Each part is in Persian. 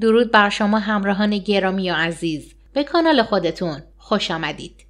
درود بر شما همراهان گرامی و عزیز به کانال خودتون خوش آمدید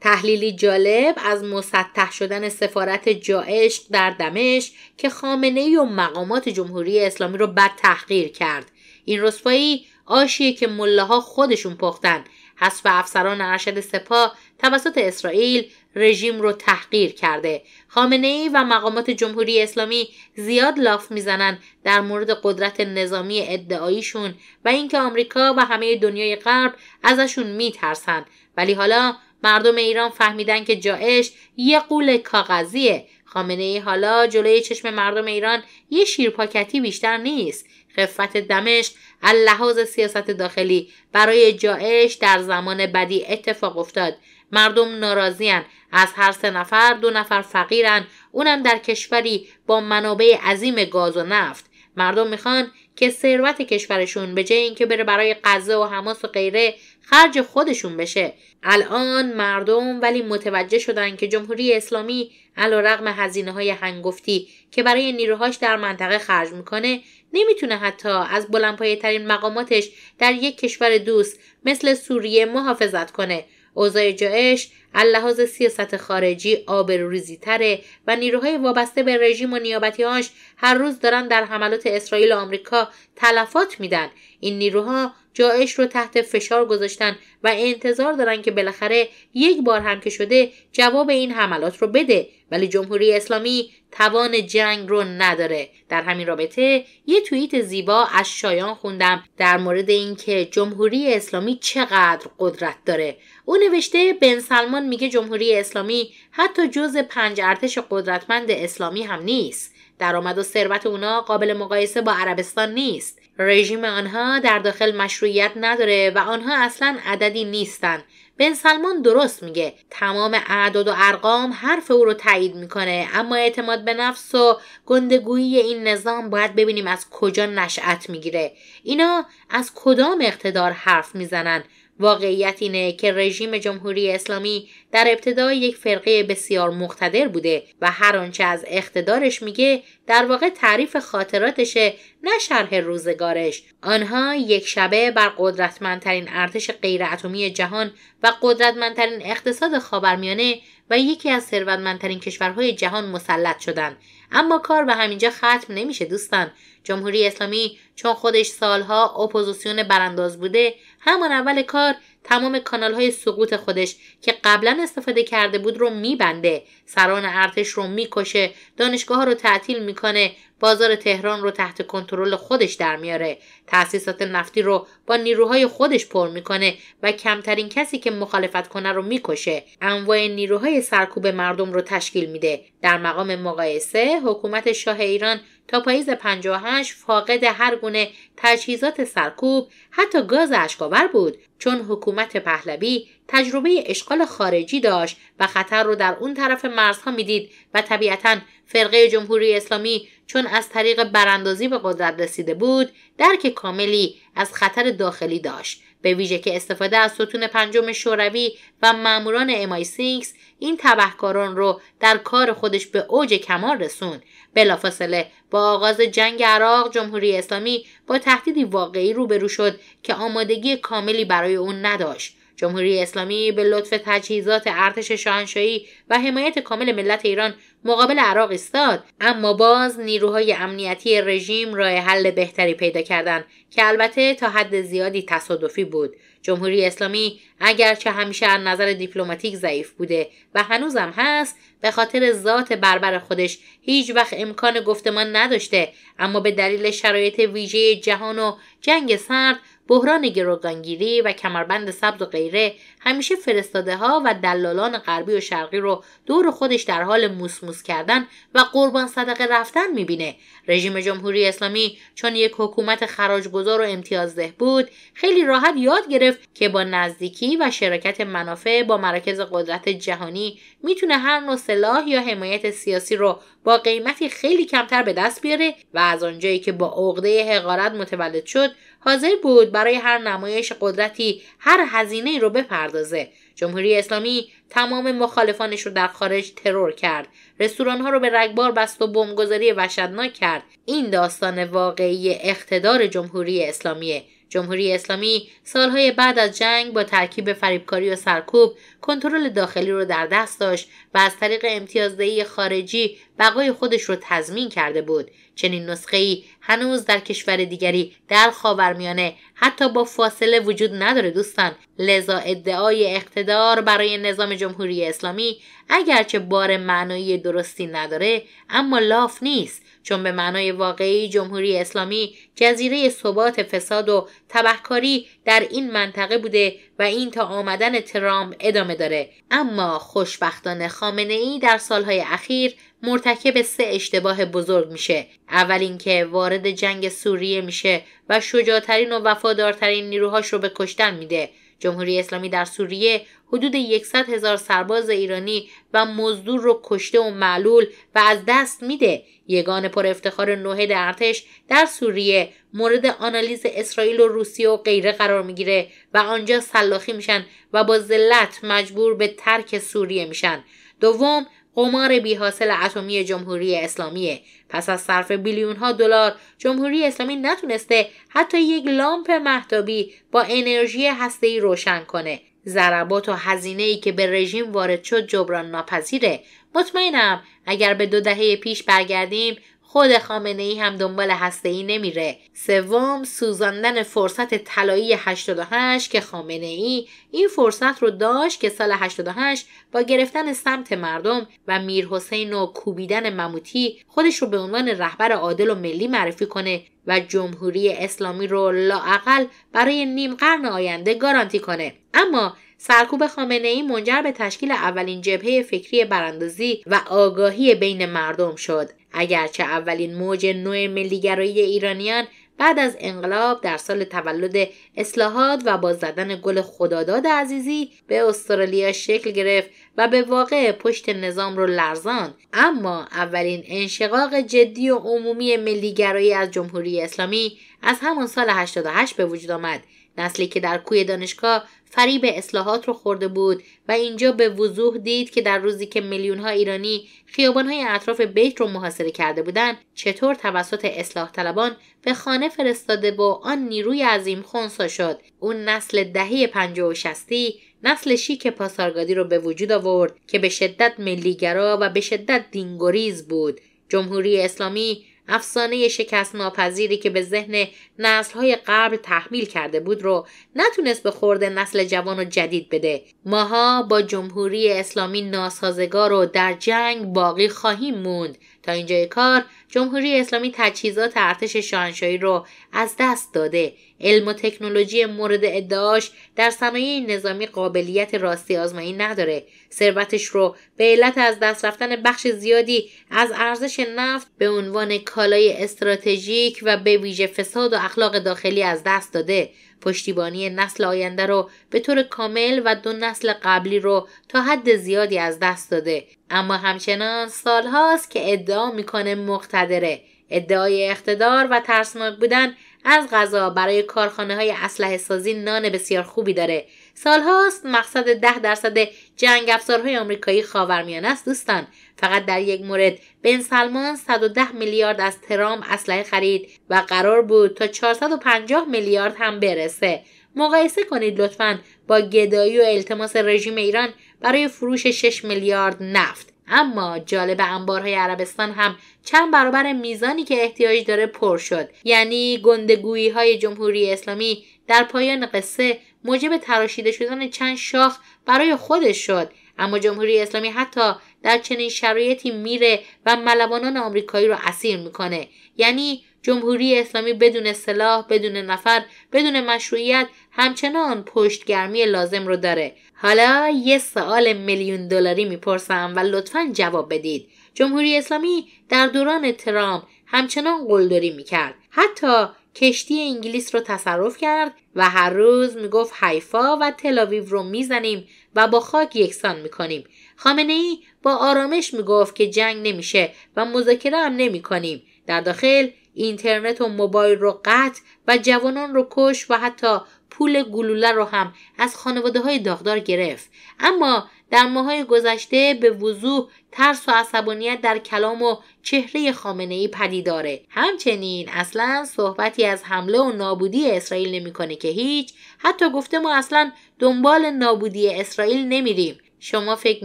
تحلیلی جالب از مسطح شدن سفارت جاعشق در دمشق که خامنه ای و مقامات جمهوری اسلامی رو بد تحقیر کرد این رسوایی آشیه که ها خودشون پختن و افسران ارشد سپاه توسط اسرائیل رژیم رو تحقیر کرده خامنه ای و مقامات جمهوری اسلامی زیاد لاف میزنن در مورد قدرت نظامی ادعاییشون و اینکه آمریکا و همه دنیای غرب ازشون میترسن ولی حالا مردم ایران فهمیدن که جایش یه قول کاغذیه خامنه ای حالا جلوی چشم مردم ایران یه شیرپاکتی بیشتر نیست خفت دمشق اللحاظ لحاظ سیاست داخلی برای جایش در زمان بدی اتفاق افتاد مردم ناراضیان از هر سه نفر دو نفر فقیرن اونم در کشوری با منابع عظیم گاز و نفت مردم میخوان که ثروت کشورشون به جای اینکه بره برای غزه و حماس و غیره خرج خودشون بشه الان مردم ولی متوجه شدن که جمهوری اسلامی علیرغم هزینه های هنگفتی که برای نیروهاش در منطقه خرج میکنه نمیتونه حتی از بلندپایه ترین مقاماتش در یک کشور دوست مثل سوریه محافظت کنه اوضاع جایش اللحاظ سیاست خارجی ریزی تره و نیروهای وابسته به رژیم و نیابتیهاش هر روز دارن در حملات اسرائیل و آمریکا تلفات میدن این نیروها جایش رو تحت فشار گذاشتن و انتظار دارن که بالاخره یک بار هم که شده جواب این حملات رو بده ولی جمهوری اسلامی توان جنگ رو نداره در همین رابطه یه توییت زیبا از شایان خوندم در مورد اینکه جمهوری اسلامی چقدر قدرت داره او نوشته بن سلمان میگه جمهوری اسلامی حتی جز پنج ارتش قدرتمند اسلامی هم نیست درآمد و ثروت اونا قابل مقایسه با عربستان نیست رژیم آنها در داخل مشروعیت نداره و آنها اصلا عددی نیستن بن سلمان درست میگه تمام اعداد و ارقام حرف او رو تایید میکنه اما اعتماد به نفس و گندگویی این نظام باید ببینیم از کجا نشأت میگیره اینا از کدام اقتدار حرف میزنن واقعیت اینه که رژیم جمهوری اسلامی در ابتدای یک فرقه بسیار مقتدر بوده و هر آنچه از اقتدارش میگه در واقع تعریف خاطراتشه نه شرح روزگارش آنها یک شبه بر قدرتمندترین ارتش غیر اتمی جهان و قدرتمندترین اقتصاد خاورمیانه و یکی از ثروتمندترین کشورهای جهان مسلط شدند اما کار به همینجا ختم نمیشه دوستان جمهوری اسلامی چون خودش سالها اپوزیسیون برانداز بوده همان اول کار تمام کانال های سقوط خودش که قبلا استفاده کرده بود رو میبنده سران ارتش رو میکشه دانشگاه ها رو تعطیل میکنه بازار تهران رو تحت کنترل خودش در میاره تأسیسات نفتی رو با نیروهای خودش پر میکنه و کمترین کسی که مخالفت کنه رو میکشه انواع نیروهای سرکوب مردم رو تشکیل میده در مقام مقایسه حکومت شاه ایران تا پاییز 58 فاقد هر گونه تجهیزات سرکوب حتی گاز اشکاور بود چون حکومت پهلوی تجربه اشغال خارجی داشت و خطر رو در اون طرف مرزها میدید و طبیعتا فرقه جمهوری اسلامی چون از طریق براندازی به قدرت رسیده بود درک کاملی از خطر داخلی داشت به ویژه که استفاده از ستون پنجم شوروی و ماموران امای سینکس این تبهکاران رو در کار خودش به اوج کمال رسوند بلافاصله با آغاز جنگ عراق جمهوری اسلامی با تهدیدی واقعی روبرو شد که آمادگی کاملی برای اون نداشت جمهوری اسلامی به لطف تجهیزات ارتش شاهنشاهی و حمایت کامل ملت ایران مقابل عراق استاد اما باز نیروهای امنیتی رژیم راه حل بهتری پیدا کردند که البته تا حد زیادی تصادفی بود جمهوری اسلامی اگرچه همیشه از نظر دیپلماتیک ضعیف بوده و هنوزم هست به خاطر ذات بربر خودش هیچ وقت امکان گفتمان نداشته اما به دلیل شرایط ویژه جهان و جنگ سرد بحران گروگانگیری و کمربند سبز و غیره همیشه فرستاده ها و دلالان غربی و شرقی رو دور خودش در حال موسموس کردن و قربان صدقه رفتن میبینه رژیم جمهوری اسلامی چون یک حکومت خراجگذار و امتیازده بود خیلی راحت یاد گرفت که با نزدیکی و شراکت منافع با مراکز قدرت جهانی میتونه هر نوع سلاح یا حمایت سیاسی رو با قیمتی خیلی کمتر به دست بیاره و از آنجایی که با عقده حقارت متولد شد حاضر بود برای هر نمایش قدرتی هر هزینه رو بپردازه جمهوری اسلامی تمام مخالفانش رو در خارج ترور کرد رستوران ها رو به رگبار بست و بمبگذاری وحشتناک کرد این داستان واقعی اقتدار جمهوری اسلامیه جمهوری اسلامی سالهای بعد از جنگ با ترکیب فریبکاری و سرکوب کنترل داخلی رو در دست داشت و از طریق امتیازدهی خارجی بقای خودش رو تضمین کرده بود چنین ای هنوز در کشور دیگری در خاورمیانه حتی با فاصله وجود نداره دوستان لذا ادعای اقتدار برای نظام جمهوری اسلامی اگرچه بار معنایی درستی نداره اما لاف نیست چون به معنای واقعی جمهوری اسلامی جزیره ثبات فساد و تبهکاری در این منطقه بوده و این تا آمدن ترامپ ادامه داره اما خوشبختانه خامنه ای در سالهای اخیر مرتکب سه اشتباه بزرگ میشه اول اینکه وارد جنگ سوریه میشه و شجاعترین و وفادارترین نیروهاش رو به کشتن میده جمهوری اسلامی در سوریه حدود 100 هزار سرباز ایرانی و مزدور رو کشته و معلول و از دست میده یگان پر افتخار نوهد ارتش در سوریه مورد آنالیز اسرائیل و روسیه و غیره قرار میگیره و آنجا سلاخی میشن و با ذلت مجبور به ترک سوریه میشن دوم قمار بی حاصل اتمی جمهوری اسلامی پس از صرف بیلیون ها دلار جمهوری اسلامی نتونسته حتی یک لامپ محتابی با انرژی ای روشن کنه ضربات و هزینه ای که به رژیم وارد شد جبران ناپذیره مطمئنم اگر به دو دهه پیش برگردیم خود خامنه ای هم دنبال هسته ای نمیره سوم سوزاندن فرصت طلایی 88 که خامنه ای این فرصت رو داشت که سال 88 با گرفتن سمت مردم و میر حسین و کوبیدن مموتی خودش رو به عنوان رهبر عادل و ملی معرفی کنه و جمهوری اسلامی رو لاعقل برای نیم قرن آینده گارانتی کنه اما سرکوب خامنه ای منجر به تشکیل اولین جبهه فکری براندازی و آگاهی بین مردم شد اگرچه اولین موج نوع ملیگرایی ایرانیان بعد از انقلاب در سال تولد اصلاحات و با زدن گل خداداد عزیزی به استرالیا شکل گرفت و به واقع پشت نظام رو لرزان. اما اولین انشقاق جدی و عمومی ملیگرایی از جمهوری اسلامی از همان سال 88 به وجود آمد نسلی که در کوی دانشگاه فریب اصلاحات رو خورده بود و اینجا به وضوح دید که در روزی که میلیون ها ایرانی خیابان های اطراف بیت رو محاصره کرده بودند چطور توسط اصلاح طلبان به خانه فرستاده با آن نیروی عظیم خونسا شد اون نسل دهه پنجه و شستی نسل شیک پاسارگادی رو به وجود آورد که به شدت ملیگرا و به شدت دینگوریز بود جمهوری اسلامی افسانه شکست ناپذیری که به ذهن نسلهای قبل تحمیل کرده بود رو نتونست به خورد نسل جوان و جدید بده ماها با جمهوری اسلامی ناسازگار و در جنگ باقی خواهیم موند تا اینجای کار جمهوری اسلامی تجهیزات ارتش شانشایی رو از دست داده علم و تکنولوژی مورد ادعاش در صنایع نظامی قابلیت راستی آزمایی نداره ثروتش رو به علت از دست رفتن بخش زیادی از ارزش نفت به عنوان کالای استراتژیک و به ویژه فساد و اخلاق داخلی از دست داده پشتیبانی نسل آینده رو به طور کامل و دو نسل قبلی رو تا حد زیادی از دست داده اما همچنان سالهاست که ادعا میکنه مقتدره ادعای اقتدار و ترسناک بودن از غذا برای کارخانه های اسلحه سازی نان بسیار خوبی داره سالهاست مقصد ده درصد جنگ افزارهای آمریکایی خاورمیانه است دوستان فقط در یک مورد بن سلمان 110 میلیارد از ترام اسلحه خرید و قرار بود تا 450 میلیارد هم برسه مقایسه کنید لطفا با گدایی و التماس رژیم ایران برای فروش 6 میلیارد نفت اما جالب انبارهای عربستان هم چند برابر میزانی که احتیاج داره پر شد یعنی گندگویی های جمهوری اسلامی در پایان قصه موجب تراشیده شدن چند شاخ برای خودش شد اما جمهوری اسلامی حتی در چنین شرایطی میره و ملوانان آمریکایی رو اسیر میکنه یعنی جمهوری اسلامی بدون سلاح بدون نفر بدون مشروعیت همچنان پشتگرمی لازم رو داره حالا یه سوال میلیون دلاری میپرسم و لطفا جواب بدید جمهوری اسلامی در دوران ترامپ همچنان قلدری میکرد حتی کشتی انگلیس رو تصرف کرد و هر روز میگفت حیفا و تلاویو رو میزنیم و با خاک یکسان میکنیم خامنه ای با آرامش میگفت که جنگ نمیشه و مذاکره هم نمیکنیم در داخل اینترنت و موبایل رو قطع و جوانان رو کش و حتی پول گلوله رو هم از خانواده های داغدار گرفت اما در های گذشته به وضوح ترس و عصبانیت در کلام و چهره خامنه ای پدیداره همچنین اصلا صحبتی از حمله و نابودی اسرائیل نمیکنه که هیچ حتی گفته ما اصلا دنبال نابودی اسرائیل نمیریم شما فکر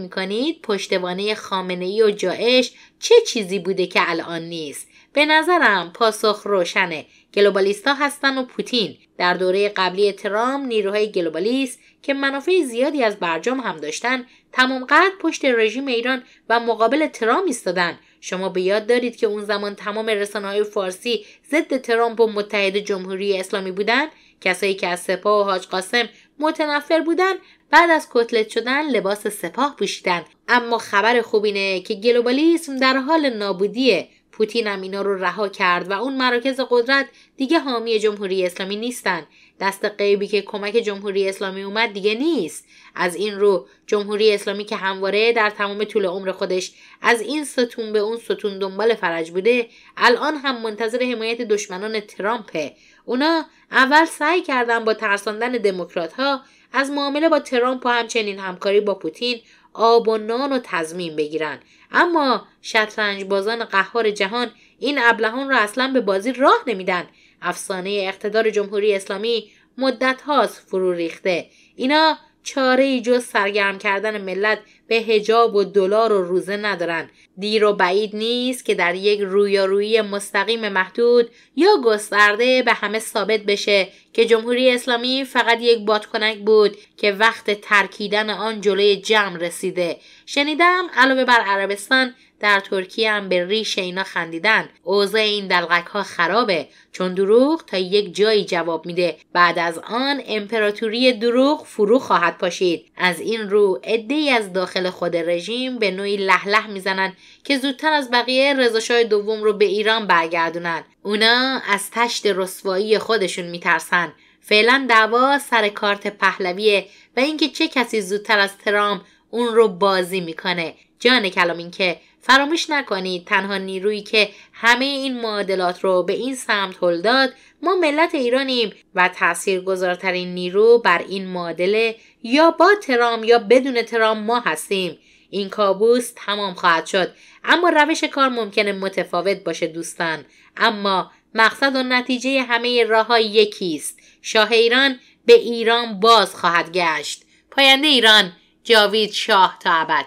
میکنید پشتوانه خامنه ای و جایش چه چیزی بوده که الان نیست به نظرم پاسخ روشنه ها هستن و پوتین در دوره قبلی ترام نیروهای گلوبالیست که منافع زیادی از برجام هم داشتن تمام قد پشت رژیم ایران و مقابل ترام ایستادن شما به یاد دارید که اون زمان تمام رسانه های فارسی ضد ترامپ و متحد جمهوری اسلامی بودن کسایی که از سپاه و حاج قاسم متنفر بودن بعد از کتلت شدن لباس سپاه پوشیدن اما خبر خوب اینه که گلوبالیسم در حال نابودیه پوتین هم اینا رو رها کرد و اون مراکز قدرت دیگه حامی جمهوری اسلامی نیستن دست غیبی که کمک جمهوری اسلامی اومد دیگه نیست از این رو جمهوری اسلامی که همواره در تمام طول عمر خودش از این ستون به اون ستون دنبال فرج بوده الان هم منتظر حمایت دشمنان ترامپه اونا اول سعی کردن با ترساندن دموکراتها ها از معامله با ترامپ و همچنین همکاری با پوتین آب و نان و تضمین بگیرن اما شطرنج بازان قهار جهان این ابلهان را اصلا به بازی راه نمیدن افسانه اقتدار جمهوری اسلامی مدت هاست فرو ریخته اینا چاره ای جز سرگرم کردن ملت به هجاب و دلار و روزه ندارن دیر و بعید نیست که در یک رویارویی مستقیم محدود یا گسترده به همه ثابت بشه که جمهوری اسلامی فقط یک بادکنک بود که وقت ترکیدن آن جلوی جمع رسیده شنیدم علاوه بر عربستان در ترکیه هم به ریش اینا خندیدن اوضاع این دلغک ها خرابه چون دروغ تا یک جایی جواب میده بعد از آن امپراتوری دروغ فرو خواهد پاشید از این رو ای از داخل خود رژیم به نوعی لهله میزنن که زودتر از بقیه رضاشاه دوم رو به ایران برگردونن اونا از تشت رسوایی خودشون میترسن فعلا دعوا سر کارت پهلویه و اینکه چه کسی زودتر از ترام اون رو بازی میکنه جان کلام اینکه، فراموش نکنید تنها نیرویی که همه این معادلات رو به این سمت هل داد ما ملت ایرانیم و تاثیرگذارترین نیرو بر این معادله یا با ترام یا بدون ترام ما هستیم این کابوس تمام خواهد شد اما روش کار ممکنه متفاوت باشه دوستان اما مقصد و نتیجه همه راه های یکیست شاه ایران به ایران باز خواهد گشت پاینده ایران جاوید شاه تا ابد